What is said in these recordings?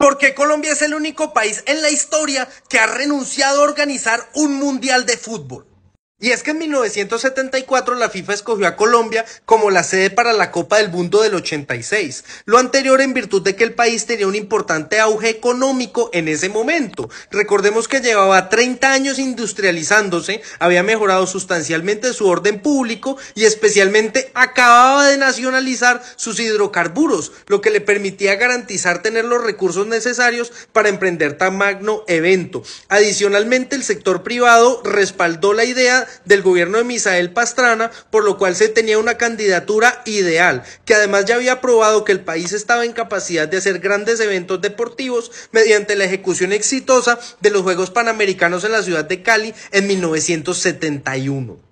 Porque Colombia es el único país en la historia que ha renunciado a organizar un mundial de fútbol. Y es que en 1974 la FIFA escogió a Colombia como la sede para la Copa del Mundo del 86, lo anterior en virtud de que el país tenía un importante auge económico en ese momento. Recordemos que llevaba 30 años industrializándose, había mejorado sustancialmente su orden público y especialmente acababa de nacionalizar sus hidrocarburos, lo que le permitía garantizar tener los recursos necesarios para emprender tan magno evento. Adicionalmente, el sector privado respaldó la idea del gobierno de Misael Pastrana, por lo cual se tenía una candidatura ideal, que además ya había probado que el país estaba en capacidad de hacer grandes eventos deportivos mediante la ejecución exitosa de los Juegos Panamericanos en la ciudad de Cali en 1971.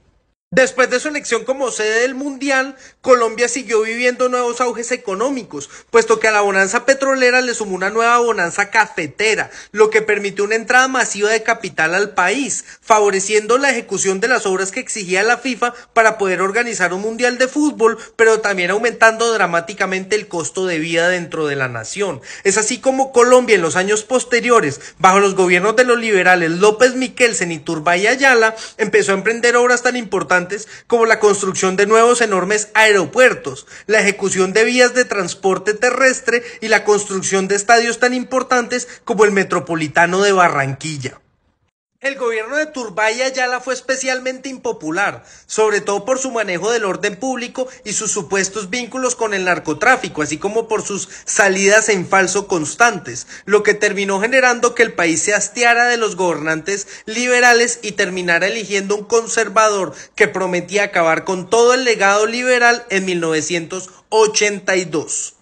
Después de su elección como sede del Mundial, Colombia siguió viviendo nuevos auges económicos, puesto que a la bonanza petrolera le sumó una nueva bonanza cafetera, lo que permitió una entrada masiva de capital al país, favoreciendo la ejecución de las obras que exigía la FIFA para poder organizar un Mundial de fútbol, pero también aumentando dramáticamente el costo de vida dentro de la nación. Es así como Colombia en los años posteriores, bajo los gobiernos de los liberales López Miquelsen y Ayala, empezó a emprender obras tan importantes como la construcción de nuevos enormes aeropuertos, la ejecución de vías de transporte terrestre y la construcción de estadios tan importantes como el Metropolitano de Barranquilla. El gobierno de Turbay Ayala fue especialmente impopular, sobre todo por su manejo del orden público y sus supuestos vínculos con el narcotráfico, así como por sus salidas en falso constantes, lo que terminó generando que el país se hastiara de los gobernantes liberales y terminara eligiendo un conservador que prometía acabar con todo el legado liberal en 1982.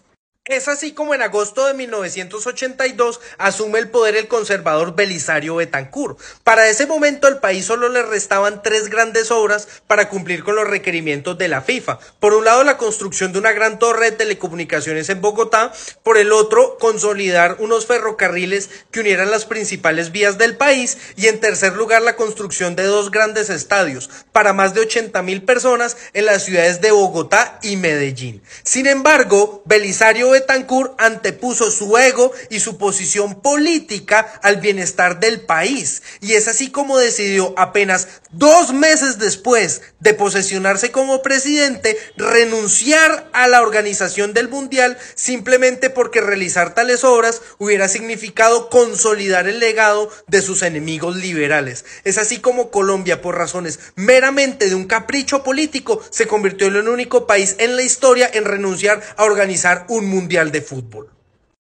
Es así como en agosto de 1982 asume el poder el conservador Belisario Betancourt. Para ese momento al país solo le restaban tres grandes obras para cumplir con los requerimientos de la FIFA. Por un lado la construcción de una gran torre de telecomunicaciones en Bogotá, por el otro consolidar unos ferrocarriles que unieran las principales vías del país y en tercer lugar la construcción de dos grandes estadios para más de 80 mil personas en las ciudades de Bogotá y Medellín. Sin embargo, Belisario Betancourt antepuso su ego y su posición política al bienestar del país. Y es así como decidió apenas dos meses después de posesionarse como presidente renunciar a la organización del Mundial simplemente porque realizar tales obras hubiera significado consolidar el legado de sus enemigos liberales. Es así como Colombia, por razones meramente de un capricho político, se convirtió en el único país en la historia en renunciar a organizar un mundial Mundial de Fútbol.